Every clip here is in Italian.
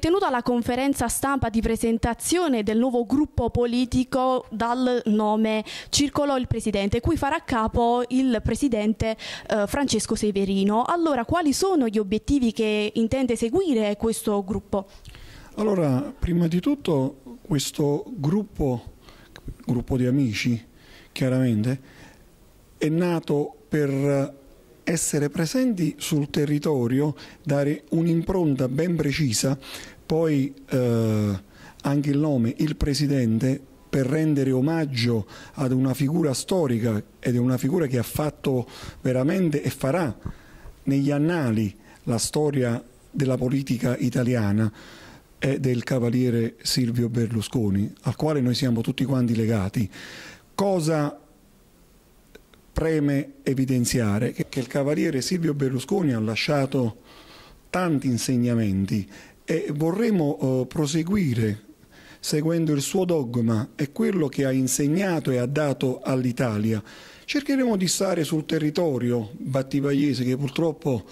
tenuta la conferenza stampa di presentazione del nuovo gruppo politico dal nome Circolò il Presidente, cui farà capo il Presidente eh, Francesco Severino. Allora, quali sono gli obiettivi che intende seguire questo gruppo? Allora, prima di tutto questo gruppo, gruppo di amici, chiaramente, è nato per essere presenti sul territorio, dare un'impronta ben precisa, poi eh, anche il nome, il presidente, per rendere omaggio ad una figura storica ed è una figura che ha fatto veramente e farà negli annali la storia della politica italiana è del cavaliere Silvio Berlusconi, al quale noi siamo tutti quanti legati. Cosa preme evidenziare che il cavaliere Silvio Berlusconi ha lasciato tanti insegnamenti e vorremmo eh, proseguire seguendo il suo dogma e quello che ha insegnato e ha dato all'Italia Cercheremo di stare sul territorio battipagliese che purtroppo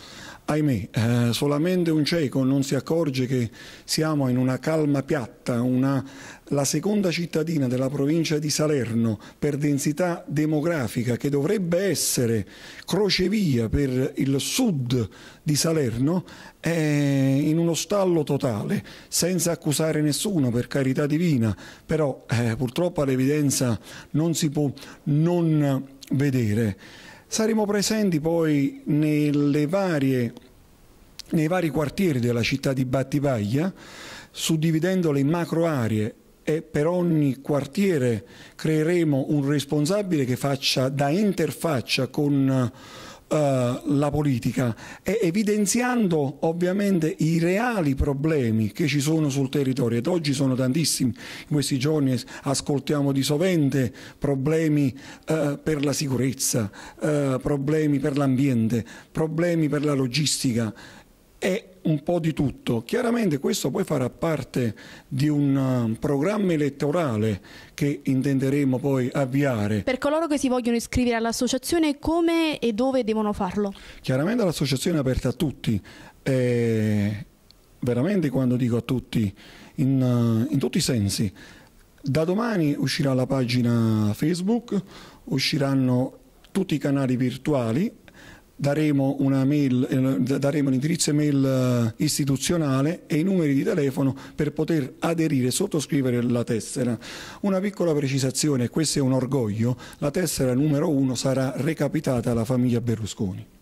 ahimè, eh, solamente un cieco non si accorge che siamo in una calma piatta, una, la seconda cittadina della provincia di Salerno per densità demografica che dovrebbe essere crocevia per il sud di Salerno è in uno stallo totale, senza accusare nessuno per carità divina, però eh, purtroppo all'evidenza non si può non vedere. Saremo presenti poi varie, nei vari quartieri della città di Battipaglia, suddividendole in macro aree e per ogni quartiere creeremo un responsabile che faccia da interfaccia con eh, la politica e evidenziando ovviamente i reali problemi che ci sono sul territorio ed oggi sono tantissimi, in questi giorni ascoltiamo di sovente problemi eh, per la sicurezza, eh, problemi per l'ambiente, problemi per la logistica e un po' di tutto. Chiaramente questo poi farà parte di un um, programma elettorale che intenderemo poi avviare. Per coloro che si vogliono iscrivere all'associazione, come e dove devono farlo? Chiaramente l'associazione è aperta a tutti. Eh, veramente quando dico a tutti, in, uh, in tutti i sensi. Da domani uscirà la pagina Facebook, usciranno tutti i canali virtuali daremo, mail, eh, daremo l'indirizzo email eh, istituzionale e i numeri di telefono per poter aderire, e sottoscrivere la tessera. Una piccola precisazione, questo è un orgoglio, la tessera numero uno sarà recapitata alla famiglia Berlusconi.